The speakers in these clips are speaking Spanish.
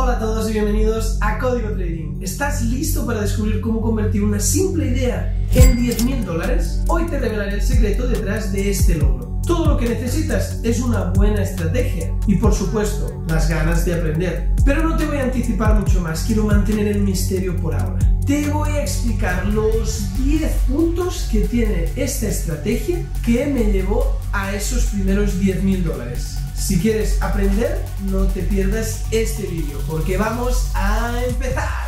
Hola a todos y bienvenidos a Código Trading. ¿Estás listo para descubrir cómo convertir una simple idea en 10.000 dólares? Hoy te revelaré el secreto detrás de este logro. Todo lo que necesitas es una buena estrategia y por supuesto las ganas de aprender. Pero no te voy a anticipar mucho más, quiero mantener el misterio por ahora. Te voy a explicar los 10 puntos que tiene esta estrategia que me llevó a esos primeros 10.000 dólares. Si quieres aprender, no te pierdas este vídeo, porque vamos a empezar.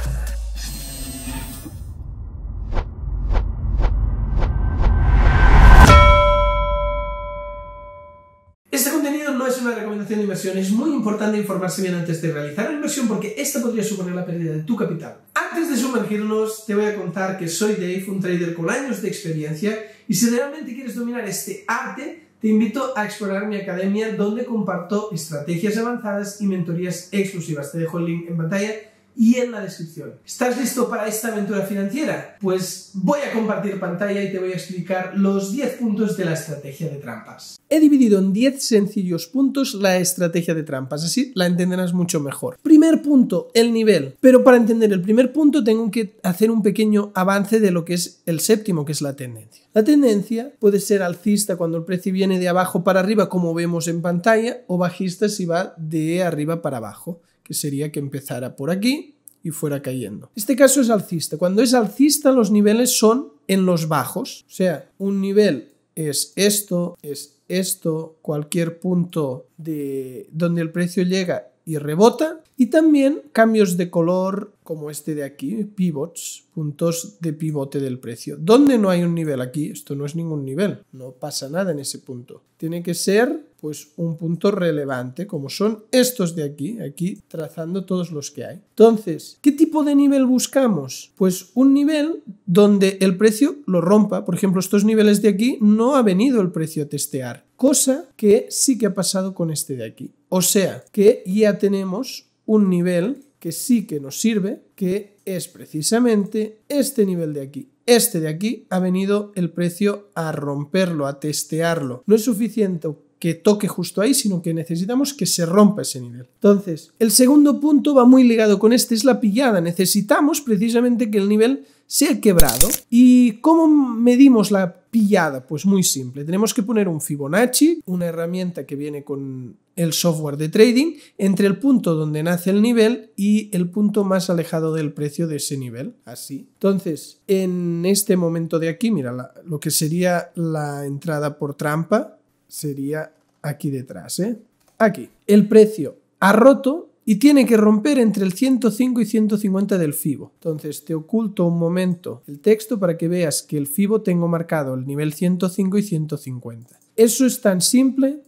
Este contenido no es una recomendación de inversión, es muy importante informarse bien antes de realizar la inversión porque esta podría suponer la pérdida de tu capital. Antes de sumergirnos, te voy a contar que soy Dave, un trader con años de experiencia, y si realmente quieres dominar este arte, te invito a explorar mi academia donde comparto estrategias avanzadas y mentorías exclusivas. Te dejo el link en pantalla y en la descripción. ¿Estás listo para esta aventura financiera? Pues voy a compartir pantalla y te voy a explicar los 10 puntos de la estrategia de trampas. He dividido en 10 sencillos puntos la estrategia de trampas, así la entenderás mucho mejor. Primer punto, el nivel. Pero para entender el primer punto tengo que hacer un pequeño avance de lo que es el séptimo, que es la tendencia. La tendencia puede ser alcista cuando el precio viene de abajo para arriba, como vemos en pantalla, o bajista si va de arriba para abajo sería que empezara por aquí y fuera cayendo. Este caso es alcista. Cuando es alcista los niveles son en los bajos, o sea, un nivel es esto, es esto, cualquier punto de donde el precio llega y rebota. Y también cambios de color como este de aquí, pivots, puntos de pivote del precio. Donde no hay un nivel aquí, esto no es ningún nivel, no pasa nada en ese punto. Tiene que ser pues un punto relevante, como son estos de aquí, aquí trazando todos los que hay. Entonces, ¿qué tipo de nivel buscamos? Pues un nivel donde el precio lo rompa. Por ejemplo, estos niveles de aquí no ha venido el precio a testear, cosa que sí que ha pasado con este de aquí. O sea, que ya tenemos un nivel que sí que nos sirve, que es precisamente este nivel de aquí. Este de aquí ha venido el precio a romperlo, a testearlo. No es suficiente que toque justo ahí, sino que necesitamos que se rompa ese nivel. Entonces, el segundo punto va muy ligado con este, es la pillada. Necesitamos precisamente que el nivel sea quebrado. ¿Y cómo medimos la pillada? Pues muy simple. Tenemos que poner un Fibonacci, una herramienta que viene con el software de trading, entre el punto donde nace el nivel y el punto más alejado del precio de ese nivel. Así. Entonces, en este momento de aquí, mira, lo que sería la entrada por trampa, sería aquí detrás, ¿eh? Aquí. El precio ha roto y tiene que romper entre el 105 y 150 del FIBO. Entonces te oculto un momento el texto para que veas que el FIBO tengo marcado el nivel 105 y 150. Eso es tan simple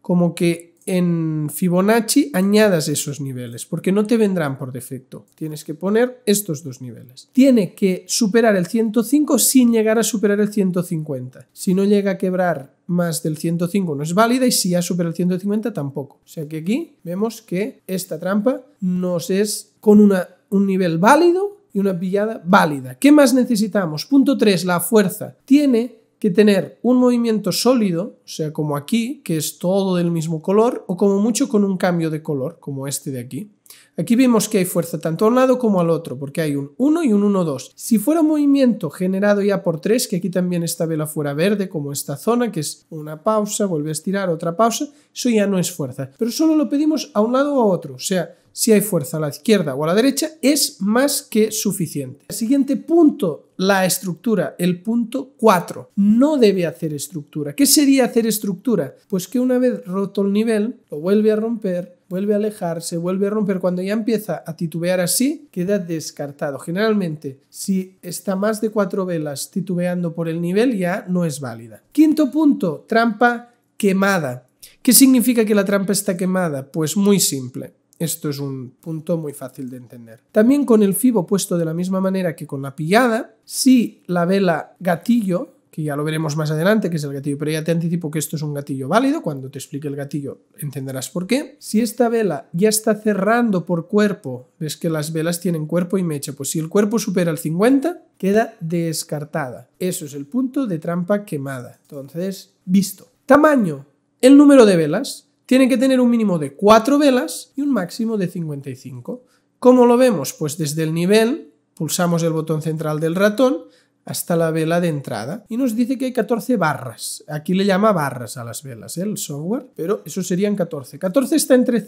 como que en Fibonacci añadas esos niveles, porque no te vendrán por defecto. Tienes que poner estos dos niveles. Tiene que superar el 105 sin llegar a superar el 150. Si no llega a quebrar más del 105 no es válida y si ya supera el 150 tampoco. O sea que aquí vemos que esta trampa nos es con una, un nivel válido y una pillada válida. ¿Qué más necesitamos? Punto 3, la fuerza. Tiene que tener un movimiento sólido, o sea, como aquí, que es todo del mismo color, o como mucho con un cambio de color, como este de aquí. Aquí vemos que hay fuerza tanto a un lado como al otro, porque hay un 1 y un 1-2. Si fuera un movimiento generado ya por 3, que aquí también esta vela fuera verde, como esta zona, que es una pausa, vuelve a estirar, otra pausa, eso ya no es fuerza. Pero solo lo pedimos a un lado o a otro, o sea, si hay fuerza a la izquierda o a la derecha, es más que suficiente. El siguiente punto, la estructura, el punto 4. No debe hacer estructura. ¿Qué sería hacer estructura? Pues que una vez roto el nivel, lo vuelve a romper, vuelve a alejar, se vuelve a romper. Cuando ya empieza a titubear así, queda descartado. Generalmente, si está más de cuatro velas titubeando por el nivel, ya no es válida. Quinto punto, trampa quemada. ¿Qué significa que la trampa está quemada? Pues muy simple. Esto es un punto muy fácil de entender. También con el fibo puesto de la misma manera que con la pillada, si la vela gatillo que ya lo veremos más adelante, que es el gatillo, pero ya te anticipo que esto es un gatillo válido, cuando te explique el gatillo entenderás por qué. Si esta vela ya está cerrando por cuerpo, ves que las velas tienen cuerpo y mecha, pues si el cuerpo supera el 50, queda descartada. Eso es el punto de trampa quemada. Entonces, visto. Tamaño, el número de velas, tiene que tener un mínimo de 4 velas y un máximo de 55. ¿Cómo lo vemos? Pues desde el nivel, pulsamos el botón central del ratón, hasta la vela de entrada y nos dice que hay 14 barras. Aquí le llama barras a las velas ¿eh? el software, pero eso serían 14. 14 está entre,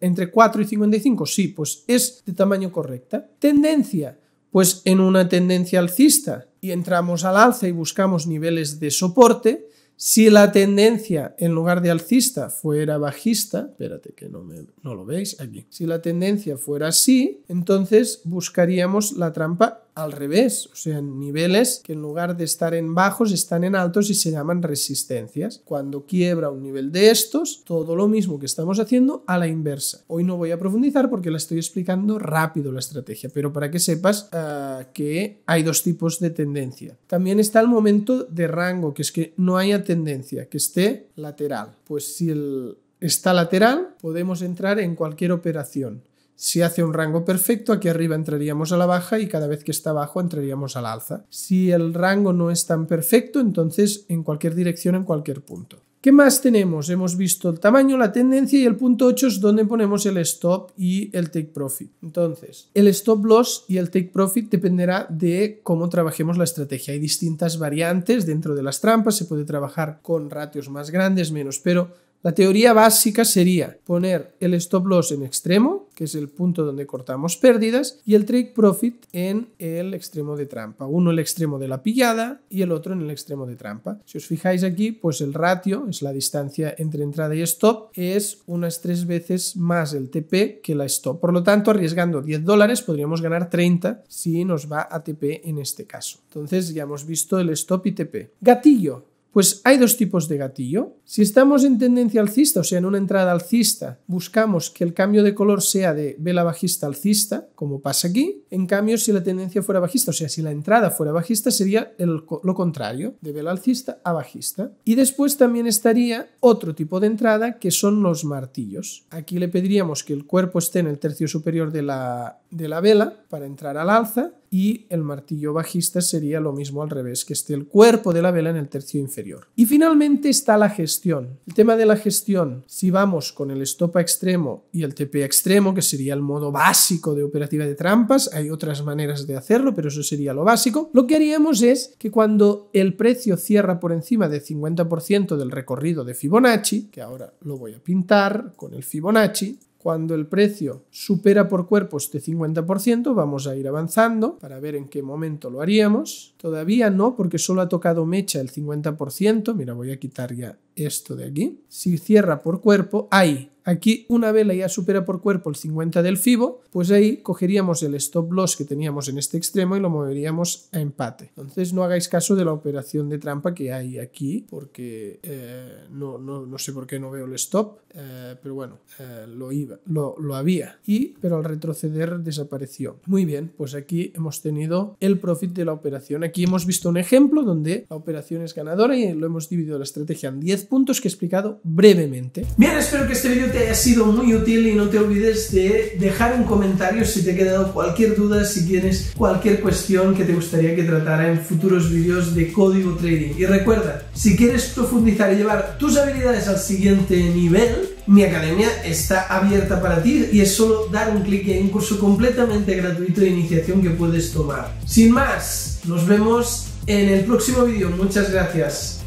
entre 4 y 55, sí, pues es de tamaño correcta. Tendencia, pues en una tendencia alcista y entramos al alza y buscamos niveles de soporte, si la tendencia en lugar de alcista fuera bajista, espérate que no, no lo veis si la tendencia fuera así, entonces buscaríamos la trampa al revés, o sea, niveles que en lugar de estar en bajos están en altos y se llaman resistencias. Cuando quiebra un nivel de estos, todo lo mismo que estamos haciendo a la inversa. Hoy no voy a profundizar porque la estoy explicando rápido la estrategia, pero para que sepas ah, que hay dos tipos de tendencia. También está el momento de rango, que es que no haya tendencia, que esté lateral. Pues si está lateral, podemos entrar en cualquier operación. Si hace un rango perfecto, aquí arriba entraríamos a la baja y cada vez que está abajo entraríamos al alza. Si el rango no es tan perfecto, entonces en cualquier dirección, en cualquier punto. ¿Qué más tenemos? Hemos visto el tamaño, la tendencia y el punto 8 es donde ponemos el stop y el take profit. Entonces, el stop loss y el take profit dependerá de cómo trabajemos la estrategia. Hay distintas variantes dentro de las trampas, se puede trabajar con ratios más grandes, menos, pero la teoría básica sería poner el stop loss en extremo, que es el punto donde cortamos pérdidas, y el trade profit en el extremo de trampa. Uno en el extremo de la pillada y el otro en el extremo de trampa. Si os fijáis aquí, pues el ratio, es la distancia entre entrada y stop, es unas tres veces más el TP que la stop. Por lo tanto, arriesgando 10 dólares podríamos ganar 30 si nos va a TP en este caso. Entonces ya hemos visto el stop y TP. Gatillo pues hay dos tipos de gatillo. Si estamos en tendencia alcista, o sea, en una entrada alcista, buscamos que el cambio de color sea de vela bajista alcista, como pasa aquí. En cambio, si la tendencia fuera bajista, o sea, si la entrada fuera bajista, sería lo contrario, de vela alcista a bajista. Y después también estaría otro tipo de entrada, que son los martillos. Aquí le pediríamos que el cuerpo esté en el tercio superior de la, de la vela para entrar al alza y el martillo bajista sería lo mismo al revés, que esté el cuerpo de la vela en el tercio inferior y finalmente está la gestión. El tema de la gestión, si vamos con el stop a extremo y el TP extremo, que sería el modo básico de operativa de trampas, hay otras maneras de hacerlo, pero eso sería lo básico, lo que haríamos es que cuando el precio cierra por encima del 50% del recorrido de Fibonacci, que ahora lo voy a pintar con el Fibonacci, cuando el precio supera por cuerpo este 50%, vamos a ir avanzando para ver en qué momento lo haríamos. Todavía no, porque solo ha tocado mecha el 50%. Mira, voy a quitar ya esto de aquí. Si cierra por cuerpo, hay aquí una vela ya supera por cuerpo el 50 del FIBO, pues ahí cogeríamos el stop loss que teníamos en este extremo y lo moveríamos a empate. Entonces no hagáis caso de la operación de trampa que hay aquí, porque eh, no, no, sé por qué no veo el stop, eh, pero bueno, eh, lo, lo, había, y, pero al retroceder desapareció. Muy bien, pues aquí hemos tenido el profit de la operación. Aquí hemos visto un ejemplo donde la operación es ganadora y lo hemos dividido la estrategia en 10 puntos que he explicado brevemente. Bien, espero que este vídeo te haya sido muy útil y no te olvides de dejar un comentario si te ha quedado cualquier duda, si tienes cualquier cuestión que te gustaría que tratara en futuros vídeos de código trading. Y recuerda, si quieres profundizar y llevar tus habilidades al siguiente nivel, mi academia está abierta para ti y es solo dar un clic en un curso completamente gratuito de iniciación que puedes tomar. Sin más, nos vemos en el próximo vídeo. Muchas gracias.